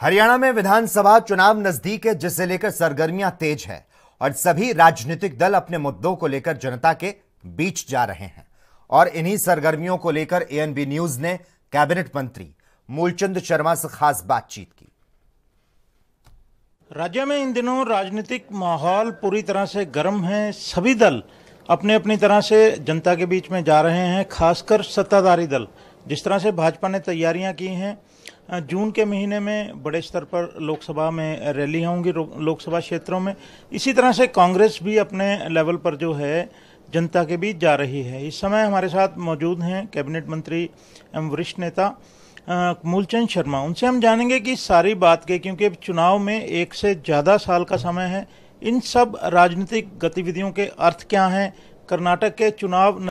हरियाणा में विधानसभा चुनाव नजदीक है जिसे लेकर सरगर्मियां तेज है और सभी राजनीतिक दल अपने मुद्दों को लेकर जनता के बीच जा रहे हैं और इन्हीं सरगर्मियों को लेकर एएनबी न्यूज ने कैबिनेट मंत्री मूलचंद शर्मा से खास बातचीत की राज्य में इन दिनों राजनीतिक माहौल पूरी तरह से गर्म है सभी दल अपने अपनी तरह से जनता के बीच में जा रहे हैं खासकर सत्ताधारी दल जिस तरह से भाजपा ने तैयारियां की हैं हाँ, जून के महीने में बड़े स्तर पर लोकसभा में रैली होंगी लोकसभा क्षेत्रों में इसी तरह से कांग्रेस भी अपने लेवल पर जो है जनता के बीच जा रही है इस समय हमारे साथ मौजूद हैं कैबिनेट मंत्री एवं वरिष्ठ नेता मूलचंद शर्मा उनसे हम जानेंगे कि सारी बात के क्योंकि चुनाव में एक से ज़्यादा साल का समय है इन सब राजनीतिक गतिविधियों के अर्थ क्या हैं कर्नाटक के चुनाव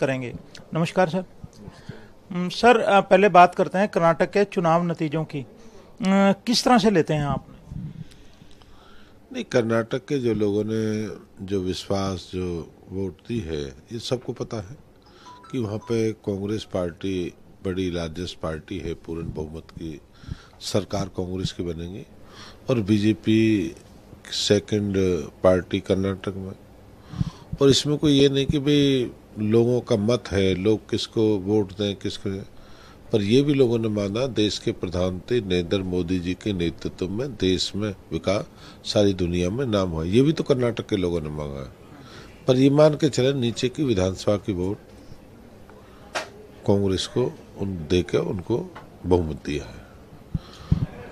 करेंगे नमस्कार सर हम्म, सर पहले बात करते हैं कर्नाटक के चुनाव नतीजों की किस तरह से लेते हैं आप नहीं कर्नाटक के जो लोगों ने जो विश्वास जो वोट दी है ये सबको पता है कि वहाँ पे कांग्रेस पार्टी बड़ी लार्जेस्ट पार्टी है पूर्ण बहुमत की सरकार कांग्रेस की बनेगी और बीजेपी सेकंड पार्टी कर्नाटक में और इसमें कोई ये नहीं कि भाई लोगों का मत है लोग किसको वोट दें किसको पर यह भी लोगों ने माना देश के प्रधानमंत्री नरेंद्र मोदी जी के नेतृत्व में देश में विकास सारी दुनिया में नाम हुआ ये भी तो कर्नाटक के लोगों ने मांगा है पर ये मान के चले नीचे की विधानसभा की वोट कांग्रेस को उन देकर उनको बहुमत दिया है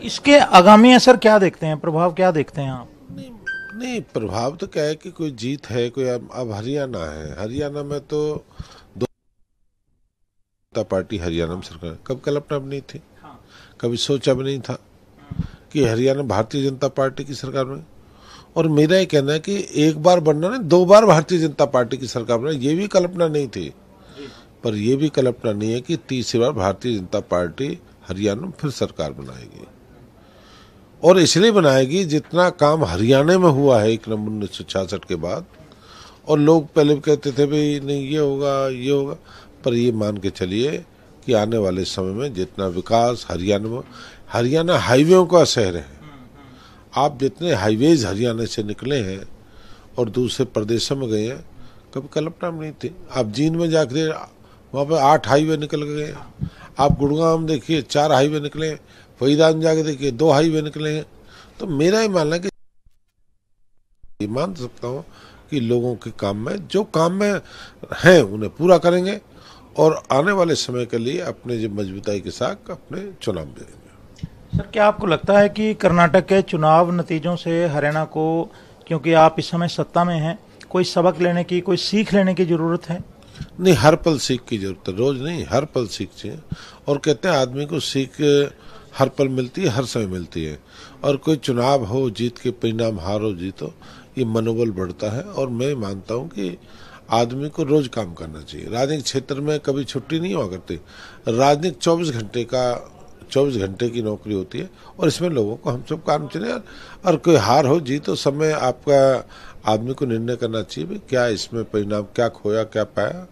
इसके आगामी असर क्या देखते हैं प्रभाव क्या देखते हैं आप नहीं प्रभाव तो क्या है कि कोई जीत है कोई अब अब हरियाणा है हरियाणा में तो दो जनता पार्टी हरियाणा में सरकार कब कल्पना भी नहीं थी हाँ। कभी सोचा भी नहीं था हाँ। कि हरियाणा भारतीय जनता पार्टी की सरकार में और मेरा ये कहना है कि एक बार बनना नहीं दो बार भारतीय जनता पार्टी की सरकार में ये भी कल्पना नहीं थी पर यह भी कल्पना नहीं है कि तीसरी बार भारतीय जनता पार्टी हरियाणा में फिर सरकार बनाएगी और इसलिए बनाएगी जितना काम हरियाणा में हुआ है एक नंबर उन्नीस सौ छियासठ के बाद और लोग पहले भी कहते थे भाई नहीं ये होगा ये होगा पर ये मान के चलिए कि आने वाले समय में जितना विकास हरियाणा में हरियाणा हाईवे का शहर है आप जितने हाईवेज हरियाणा से निकले हैं और दूसरे प्रदेशों में गए हैं कभी कल्पना में नहीं थी आप जींद में जाकर वहाँ पर आठ हाईवे निकल गए आप गुड़गांव देखिए चार हाईवे निकले फरीदाबाद में जाके देखिए दो हाईवे निकले हैं तो मेरा ये मानना कि ये मान तो सकता हूँ कि लोगों के काम में जो काम में हैं उन्हें पूरा करेंगे और आने वाले समय के लिए अपने जो मजबूताई के साथ अपने चुनाव देंगे सर क्या आपको लगता है कि कर्नाटक के चुनाव नतीजों से हरियाणा को क्योंकि आप इस समय सत्ता में हैं कोई सबक लेने की कोई सीख लेने की ज़रूरत है नहीं हर पल सीख की जरूरत है रोज नहीं हर पल सीख चाहिए और कहते हैं आदमी को सीख हर पल मिलती है हर समय मिलती है और कोई चुनाव हो जीत के परिणाम हारो जीतो ये मनोबल बढ़ता है और मैं मानता हूँ कि आदमी को रोज काम करना चाहिए राजनीतिक क्षेत्र में कभी छुट्टी नहीं हुआ करती राजनीतिक चौबीस घंटे का चौबीस घंटे की नौकरी होती है और इसमें लोगों को हम सब काम चले और कोई हार हो जीत समय आपका आदमी को निर्णय करना चाहिए क्या इसमें परिणाम क्या खोया क्या पाया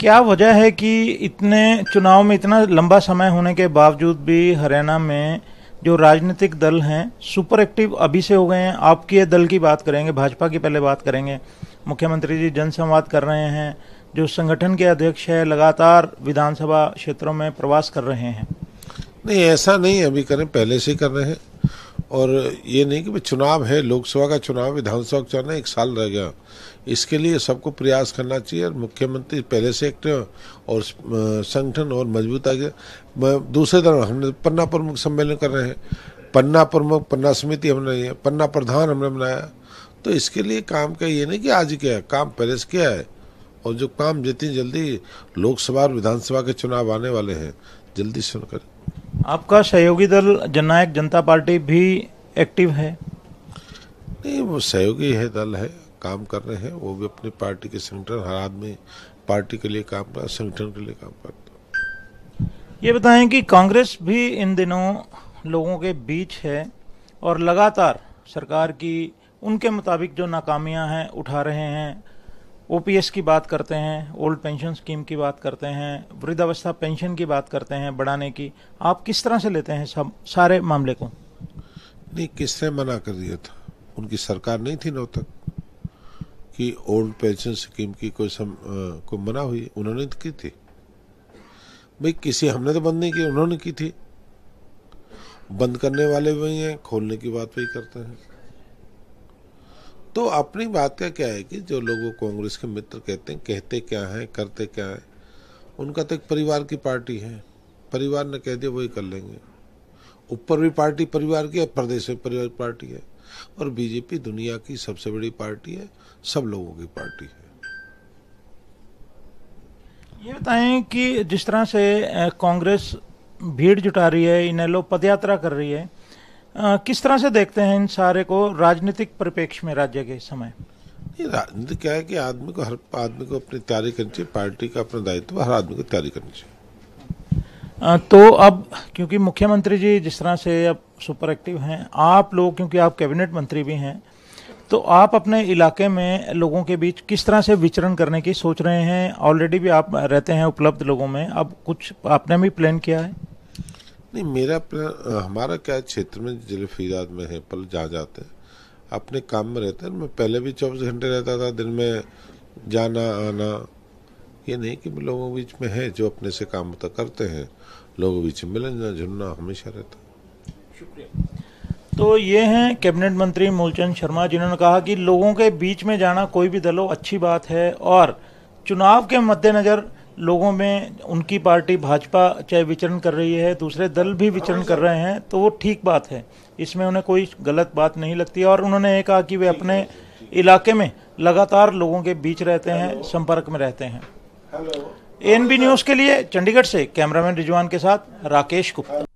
क्या वजह है कि इतने चुनाव में इतना लंबा समय होने के बावजूद भी हरियाणा में जो राजनीतिक दल हैं सुपर एक्टिव अभी से हो गए हैं आपके दल की बात करेंगे भाजपा की पहले बात करेंगे मुख्यमंत्री जी जनसंवाद कर रहे हैं जो संगठन के अध्यक्ष है लगातार विधानसभा क्षेत्रों में प्रवास कर रहे हैं नहीं ऐसा नहीं अभी करें पहले से कर रहे हैं और ये नहीं कि भाई चुनाव है लोकसभा का चुनाव विधानसभा का चुनाव एक साल रह गया इसके लिए सबको प्रयास करना चाहिए और मुख्यमंत्री पहले से एक्टिव और संगठन और मजबूत आ गया दूसरे तरफ हमने पन्ना प्रमुख सम्मेलन कर रहे हैं पन्ना प्रमुख पन्ना समिति हमने है पन्ना प्रधान हमने बनाया तो इसके लिए काम का ये नहीं कि आज क्या है काम पहले से क्या है और जो काम जितनी जल्दी लोकसभा और विधानसभा के चुनाव आने वाले हैं जल्दी सुन करें आपका सहयोगी दल जननायक जनता पार्टी भी एक्टिव है नहीं वो सहयोगी है दल है काम कर रहे हैं वो भी अपनी पार्टी के संगठन हर आदमी पार्टी के लिए काम कर संगठन के लिए काम करता ये बताएं कि कांग्रेस भी इन दिनों लोगों के बीच है और लगातार सरकार की उनके मुताबिक जो नाकामियां हैं उठा रहे हैं ओपीएस की बात करते हैं ओल्ड पेंशन स्कीम की बात करते हैं वृद्धावस्था पेंशन की बात करते हैं बढ़ाने की आप किस तरह से लेते हैं सब सारे मामले को नहीं किसने मना कर दिया था उनकी सरकार नहीं थी नौ तक कि ओल्ड पेंशन स्कीम की कोई सम, को मना हुई उन्होंने तो की थी भाई किसी हमने तो बंद नहीं की उन्होंने की थी बंद करने वाले भी हैं खोलने की बात भी करते हैं तो अपनी बात का क्या है कि जो लोग वो कांग्रेस के मित्र कहते हैं कहते क्या हैं करते क्या हैं उनका तो एक परिवार की पार्टी है परिवार ने कह दिया वही कर लेंगे ऊपर भी पार्टी परिवार की है प्रदेश में परिवार पार्टी है और बीजेपी दुनिया की सबसे बड़ी पार्टी है सब लोगों की पार्टी है ये बताएं कि जिस तरह से कांग्रेस भीड़ जुटा रही है इन्हें लोग पदयात्रा कर रही है आ, किस तरह से देखते हैं इन सारे को राजनीतिक परिपेक्ष में राज्य के समय राजनीति क्या है कि आदमी को हर आदमी को अपनी तैयारी करनी चाहिए पार्टी का अपना दायित्व हर आदमी को तैयारी करनी चाहिए तो अब क्योंकि मुख्यमंत्री जी जिस तरह से अब सुपर एक्टिव हैं आप लोग क्योंकि आप कैबिनेट मंत्री भी हैं तो आप अपने इलाके में लोगों के बीच किस तरह से विचरण करने की सोच रहे हैं ऑलरेडी भी आप रहते हैं उपलब्ध लोगों में अब कुछ आपने भी प्लान किया है नहीं मेरा हमारा क्या क्षेत्र में जिले फरीदाद में है पल जा जाते हैं अपने काम में रहते हैं मैं पहले भी चौबीस घंटे रहता था दिन में जाना आना ये नहीं कि लोगों बीच में है जो अपने से काम तो करते हैं लोगों बीच में मिलना जुलना हमेशा रहता है शुक्रिया तो ये हैं कैबिनेट मंत्री मूलचंद शर्मा जिन्होंने कहा कि लोगों के बीच में जाना कोई भी दल हो अच्छी बात है और चुनाव के मद्देनज़र लोगों में उनकी पार्टी भाजपा चाहे विचरण कर रही है दूसरे दल भी विचरण कर रहे हैं तो वो ठीक बात है इसमें उन्हें कोई गलत बात नहीं लगती और उन्होंने ये कहा कि वे अपने इलाके में लगातार लोगों के बीच रहते हैं संपर्क में रहते हैं बी न्यूज़ के लिए चंडीगढ़ से कैमरामैन रिजवान के साथ राकेश गुप्ता